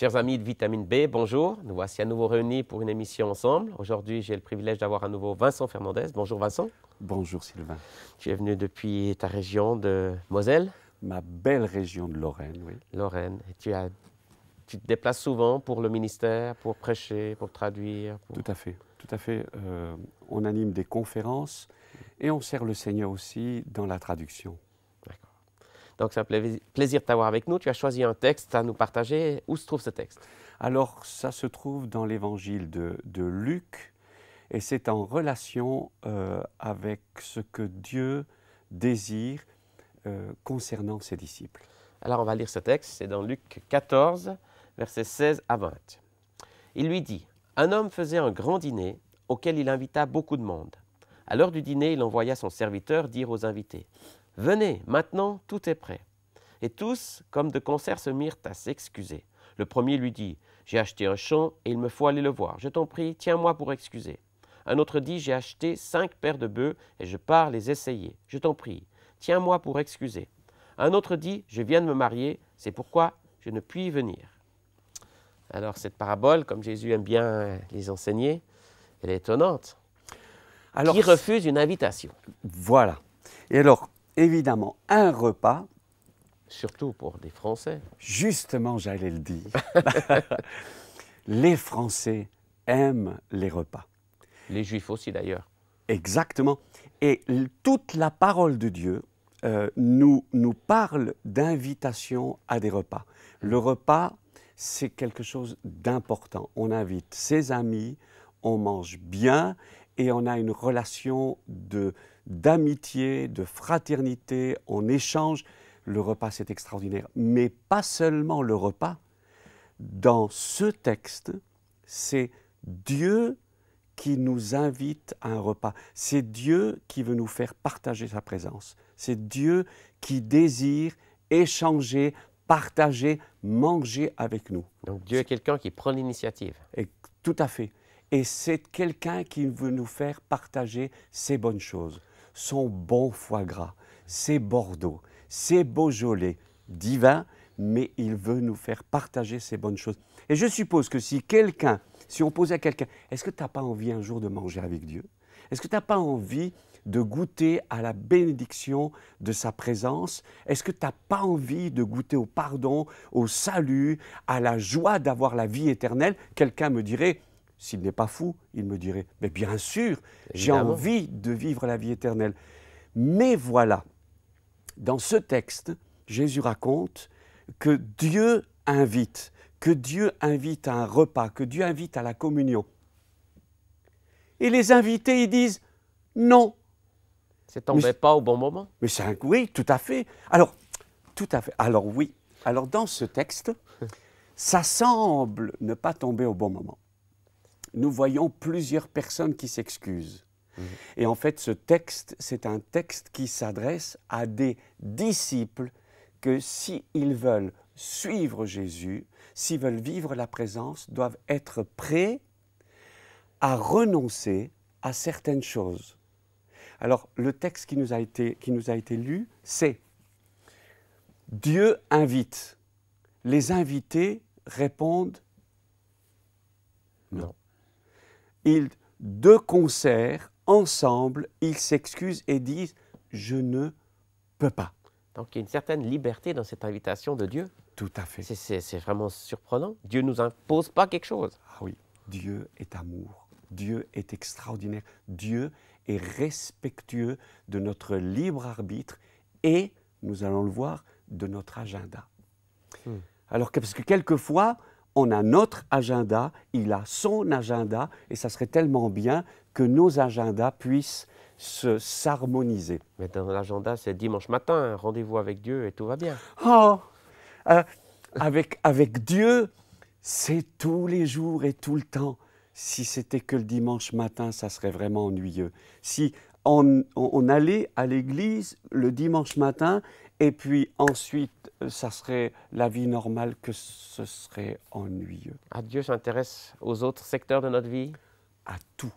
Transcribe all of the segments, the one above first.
Chers amis de Vitamine B, bonjour. Nous voici à nouveau réunis pour une émission ensemble. Aujourd'hui, j'ai le privilège d'avoir à nouveau Vincent Fernandez. Bonjour Vincent. Bonjour Sylvain. Tu es venu depuis ta région de Moselle Ma belle région de Lorraine, oui. Lorraine. tu, tu te déplaces souvent pour le ministère, pour prêcher, pour traduire Tout à fait, tout à fait. Euh, on anime des conférences et on sert le Seigneur aussi dans la traduction. Donc c'est un plaisir de t'avoir avec nous. Tu as choisi un texte à nous partager. Où se trouve ce texte Alors ça se trouve dans l'évangile de, Luc et c'est en relation euh, avec ce que Dieu désire euh, concernant ses disciples. Alors on va lire ce texte. C'est dans Luc 14, versets 16 à 20. Il lui dit, un homme faisait un grand dîner auquel il invita beaucoup de monde. À l'heure du dîner, il envoya son serviteur dire aux invités Venez, maintenant tout est prêt. Et tous, comme de concert, se mirent à s'excuser. Le premier lui dit J'ai acheté un champ et il me faut aller le voir. Je t'en prie, tiens-moi pour excuser. Un autre dit J'ai acheté cinq paires de bœufs et je pars les essayer. Je t'en prie, tiens-moi pour excuser. Un autre dit Je viens de me marier, c'est pourquoi je ne puis venir. Alors, cette parabole, comme Jésus aime bien les enseigner, elle est étonnante. Alors, qui refuse une invitation. Voilà. Et alors, évidemment un repas. Surtout pour des Français. Justement, j'allais le dire. les Français aiment les repas. Les Juifs aussi d'ailleurs. Exactement. Et toute la parole de Dieu euh, nous, nous parle d'invitation à des repas. Le mm. repas, c'est quelque chose d'important. On invite ses amis, on mange bien et on a une relation d'amitié, de, fraternité, on échange. Le repas, c'est extraordinaire. Mais pas seulement le repas. Dans ce texte, c'est Dieu qui nous invite à un repas. C'est Dieu qui veut nous faire partager sa présence. C'est Dieu qui désire échanger, partager, manger avec nous. Donc Dieu est quelqu'un qui prend l'initiative. Tout à fait. Et c'est quelqu'un qui veut nous faire partager ses bonnes choses, son bon foie gras, ses Bordeaux, ses Beaujolais divins, mais il veut nous faire partager ses bonnes choses. Et je suppose que si quelqu'un, si on posait à quelqu'un, est-ce que tu n'as pas envie un jour de manger avec Dieu Est-ce que tu n'as pas envie de goûter à la bénédiction de sa présence Est-ce que tu n'as pas envie de goûter au pardon, au salut, à la joie d'avoir la vie éternelle Quelqu'un me dirait, s'il n'est pas fou, il me dirait, mais bien sûr, j'ai envie de vivre la vie éternelle. Mais voilà, dans ce texte, Jésus raconte que Dieu invite, que Dieu invite à un repas, que Dieu invite à la communion. Et les invités, ils disent non. C'est ne pas au bon moment. Mais c'est un, oui, tout à fait. Alors, tout à fait. Alors oui. Alors dans ce texte, ça semble ne pas tomber au bon moment nous voyons plusieurs personnes qui s'excusent. Mhm. Et en fait, ce texte, c'est un texte qui s'adresse à des disciples que s'ils veulent suivre Jésus, s'ils veulent vivre la présence, doivent être prêts à renoncer à certaines choses. Alors, le texte qui nous a été, qui nous a été lu, c'est Dieu invite. Les invités répondent non ils, de concert, ensemble, ils s'excusent et disent Je ne peux pas. Donc il y a une certaine liberté dans cette invitation de Dieu. Tout à fait. C'est vraiment surprenant. Dieu ne nous impose pas quelque chose. Ah oui, Dieu est amour. Dieu est extraordinaire. Dieu est respectueux de notre libre arbitre et, nous allons le voir, de notre agenda. Hmm. Alors que, parce que quelquefois, on a notre agenda, il a son agenda, et ça serait tellement bien que nos agendas puissent se s'harmoniser. Mais dans l'agenda, c'est dimanche matin, rendez-vous avec Dieu et tout va bien. Oh euh, avec, avec Dieu, c'est tous les jours et tout le temps. Si c'était que le dimanche matin, ça serait vraiment ennuyeux. Si on, on allait à l'église le dimanche matin et puis ensuite ça serait la vie normale que ce serait ennuyeux. Ah, Dieu s'intéresse aux autres secteurs de notre vie À tout.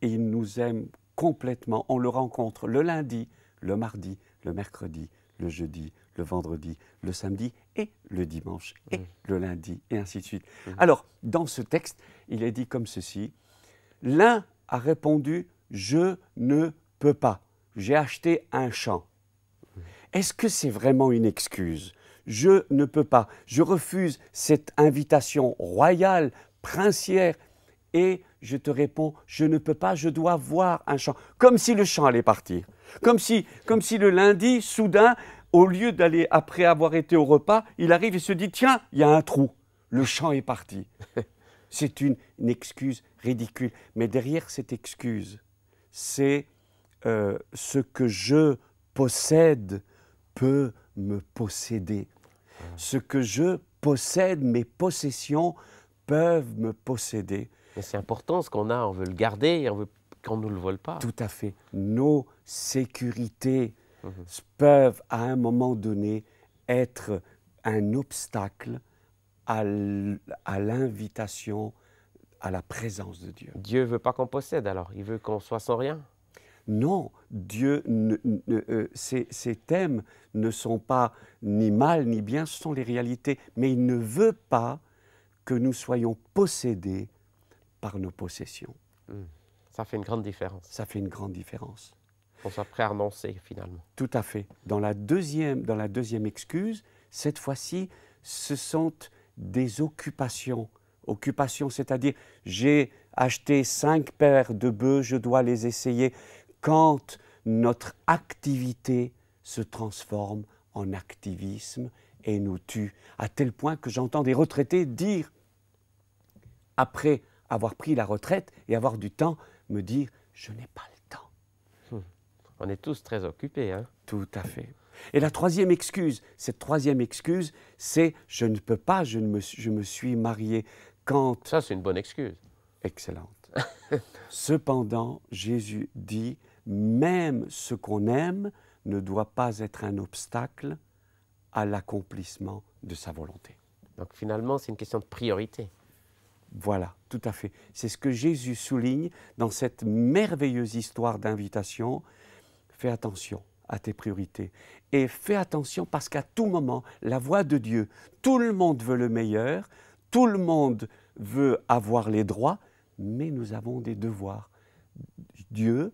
Et il nous aime complètement. On le rencontre le lundi, le mardi, le mercredi, le jeudi, le vendredi, le samedi et le dimanche et mm. le lundi et ainsi de suite. Mm. Alors, dans ce texte, il est dit comme ceci. L'un a répondu, je ne peux pas. J'ai acheté un champ. Mm. Est-ce que c'est vraiment une excuse je ne peux pas. Je refuse cette invitation royale, princière. Et je te réponds, je ne peux pas, je dois voir un chant. Comme si le chant allait partir. Comme si, comme si le lundi, soudain, au lieu d'aller après avoir été au repas, il arrive et se dit, tiens, il y a un trou. Le chant est parti. C'est une, excuse ridicule. Mais derrière cette excuse, c'est euh, ce que je possède peut me posséder. Ce que je possède, mes possessions peuvent me posséder. c'est important, ce qu'on a, on veut le garder et on veut qu'on ne le vole pas. Tout à fait. Nos sécurités mhm. peuvent, à un moment donné, être un obstacle à l'invitation à la présence de Dieu. Dieu veut pas qu'on possède alors, il veut qu'on soit sans rien. Non, Dieu, ces, euh, thèmes ne sont pas ni mal ni bien, ce sont les réalités, mais il ne veut pas que nous soyons possédés par nos possessions. Hmm. Ça fait une grande différence. Ça fait une grande différence. On soit prêt à annoncer finalement. Tout à fait. Dans la deuxième, dans la deuxième excuse, cette fois-ci, ce sont des occupations. Occupations, c'est-à-dire j'ai acheté cinq paires de bœufs, je dois les essayer quand notre activité se transforme en activisme et nous tue, à tel point que j'entends des retraités dire, après avoir pris la retraite et avoir du temps, me dire, je n'ai pas le temps. Hmm. On est tous très occupés. Hein? Tout à fait. Et la troisième excuse, cette troisième excuse, c'est je ne peux pas, je, me, je me suis marié quand... Ça, c'est une bonne excuse. Excellente. Cependant, Jésus dit, même ce qu'on aime ne doit pas être un obstacle à l'accomplissement de sa volonté. Donc finalement, c'est une question de priorité. Voilà, tout à fait. C'est ce que Jésus souligne dans cette merveilleuse histoire d'invitation. Fais attention à tes priorités. Et fais attention parce qu'à tout moment, la voix de Dieu, tout le monde veut le meilleur, tout le monde veut avoir les droits, mais nous avons des devoirs. Dieu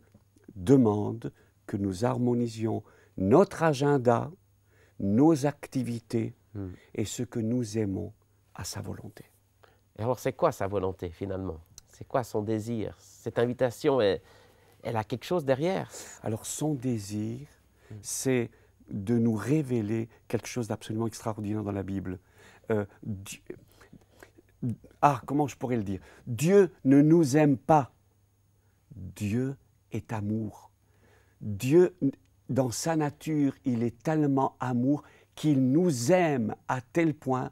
demande que nous harmonisions notre agenda, nos activités hmm. et ce que nous aimons à sa volonté. alors c'est quoi sa volonté finalement C'est quoi son désir Cette invitation, elle, a quelque chose derrière Alors son désir, hmm. c'est de nous révéler quelque chose d'absolument extraordinaire dans la Bible. Euh, ah, comment je pourrais le dire Dieu ne nous aime pas. Dieu est amour. Dieu, dans sa nature, il est tellement amour qu'il nous aime à tel point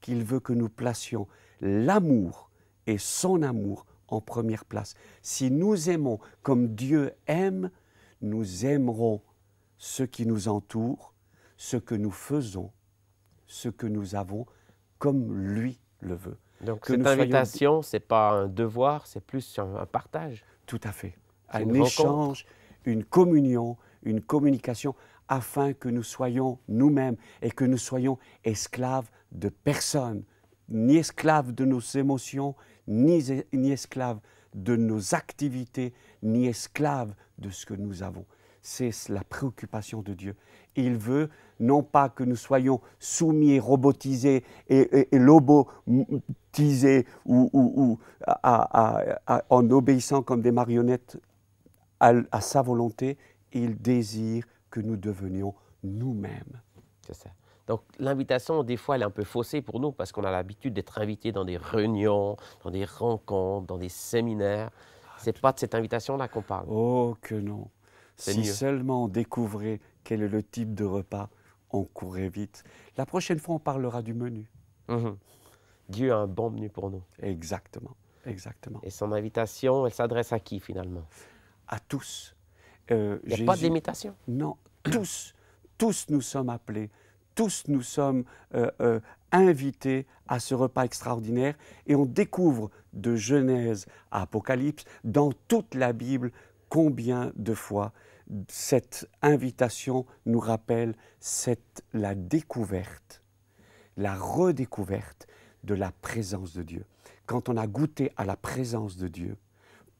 qu'il veut que nous placions l'amour et son amour en première place. Si nous aimons comme Dieu aime, nous aimerons ce qui nous entoure, ce que nous faisons, ce que nous avons, comme lui le veut. Donc cette invitation, ce n'est pas un devoir, c'est plus un, partage. Tout à fait. Un échange, une communion, une communication, afin que nous soyons nous-mêmes et que nous soyons esclaves de personne, ni esclaves de nos émotions, ni, ni esclaves de nos activités, ni esclaves de ce que nous avons c'est la préoccupation de Dieu. Il veut non pas que nous soyons soumis, robotisés et, lobotisés ou, en obéissant comme des marionnettes à, sa volonté. Il désire que nous devenions nous-mêmes. C'est ça. Donc l'invitation, des fois, elle est un peu faussée pour nous parce qu'on a l'habitude d'être invité dans des réunions, dans des rencontres, dans des séminaires. Ce n'est ah, pas de cette invitation-là qu'on parle. Oh que non. Si seulement on découvrait quel est le type de repas, on courrait vite. La prochaine fois, on parlera du menu. Mhm. Dieu a un bon menu pour nous. Exactement, exactement. Et son invitation, elle s'adresse à qui finalement À tous. Euh, Il n'y a pas d'imitation Non, tous, tous nous sommes appelés, tous nous sommes euh, euh, invités à ce repas extraordinaire et on découvre de Genèse à Apocalypse, dans toute la Bible, combien de fois cette invitation nous rappelle la découverte, la redécouverte de la présence de Dieu. Quand on a goûté à la présence de Dieu,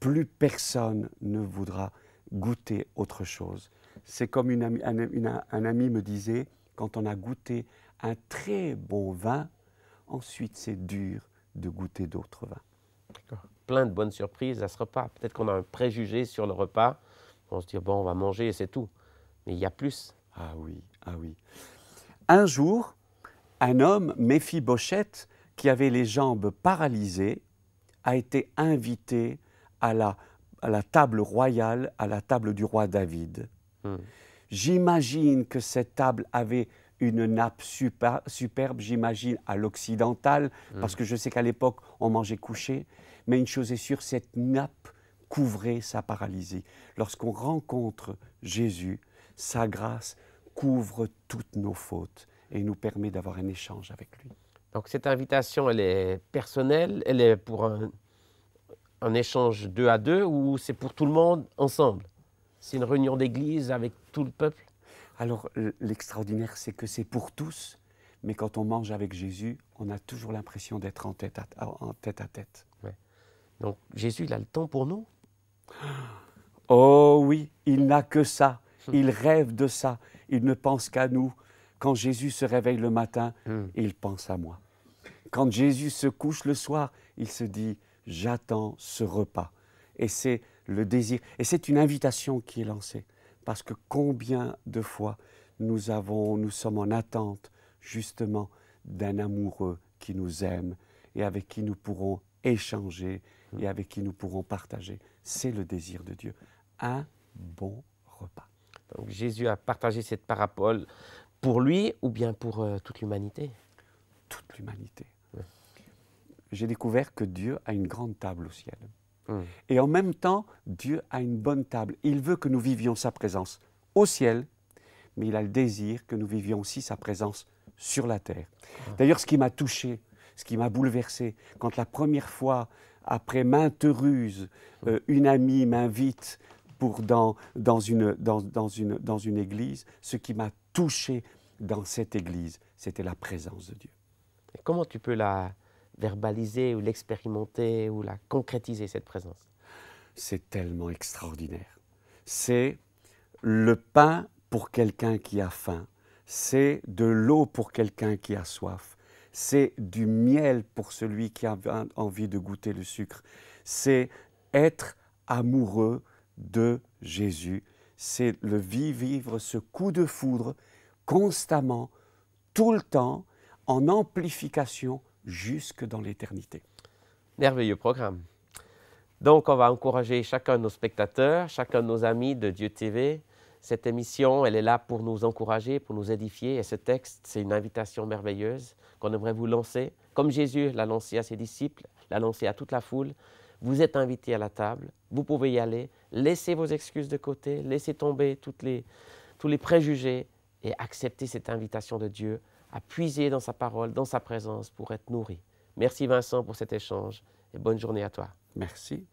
plus personne ne voudra goûter autre chose. C'est comme un, ami me disait, quand on a goûté un très bon vin, ensuite c'est dur de goûter d'autres vins. Plein de bonnes surprises à ce repas. Peut-être qu'on a un préjugé sur le repas on se dit, bon, on va manger et c'est tout. Mais il y a plus. Ah oui, ah oui. Un jour, un homme, Méphi-Bochette, qui avait les jambes paralysées, a été invité à la, table royale, à la table du roi David. Hmm. J'imagine que cette table avait une nappe superbe, j'imagine, à l'occidental, parce hmm. que je sais qu'à l'époque, on mangeait couché. Mais une chose est sûre, cette nappe couvrait sa paralysie. Lorsqu'on rencontre Jésus, sa grâce couvre toutes nos fautes et nous permet d'avoir un échange avec lui. Donc cette invitation, elle est personnelle, elle est pour un, échange deux à deux ou c'est pour tout le monde ensemble C'est une réunion d'église avec tout le peuple Alors l'extraordinaire, c'est que c'est pour tous, mais quand on mange avec Jésus, on a toujours l'impression d'être en tête à, en tête, à tête. Donc Jésus, il a le temps pour nous Oh oui, il n'a que ça. Il rêve de ça. Il ne pense qu'à nous. Quand Jésus se réveille le matin, hmm. il pense à moi. Quand Jésus se couche le soir, il se dit, j'attends ce repas. Et c'est le désir. Et c'est une invitation qui est lancée. Parce que combien de fois nous avons, nous sommes en attente justement d'un amoureux qui nous aime et avec qui nous pourrons échanger et hmm. avec qui nous pourrons partager. C'est le désir de Dieu. Un bon repas. Donc Jésus a partagé cette parapole pour lui ou bien pour euh, toute l'humanité Toute l'humanité. J'ai découvert que Dieu a une grande table au ciel. Hmm. Et en même temps, Dieu a une bonne table. Il veut que nous vivions sa présence au ciel, mais il a le désir que nous vivions aussi sa présence sur la terre. Ah. D'ailleurs, ce qui m'a touché, ce qui m'a bouleversé, quand la première fois après maintes ruses, euh, une amie m'invite pour dans, une, église. Ce qui m'a touché dans cette église, c'était la présence de Dieu. comment tu peux la verbaliser ou l'expérimenter ou la concrétiser, cette présence C'est tellement extraordinaire. C'est le pain pour quelqu'un qui a faim, c'est de l'eau pour quelqu'un qui a soif, c'est du miel pour celui qui a envie de goûter le sucre, c'est être amoureux de Jésus, c'est le vivre ce coup de foudre constamment, tout le temps, en amplification jusque dans l'éternité. Merveilleux programme. Donc, on va encourager chacun de nos spectateurs, chacun de nos amis de Dieu TV, cette émission, elle est là pour nous encourager, pour nous édifier. Et ce texte, c'est une invitation merveilleuse qu'on devrait vous lancer. Comme Jésus l'a lancé à ses disciples, l'a lancé à toute la foule, vous êtes invités à la table, vous pouvez y aller, laissez vos excuses de côté, laissez tomber toutes les, tous les préjugés et acceptez cette invitation de Dieu à puiser dans sa parole, dans sa présence pour être nourri. Merci Vincent pour cet échange et bonne journée à toi. Merci.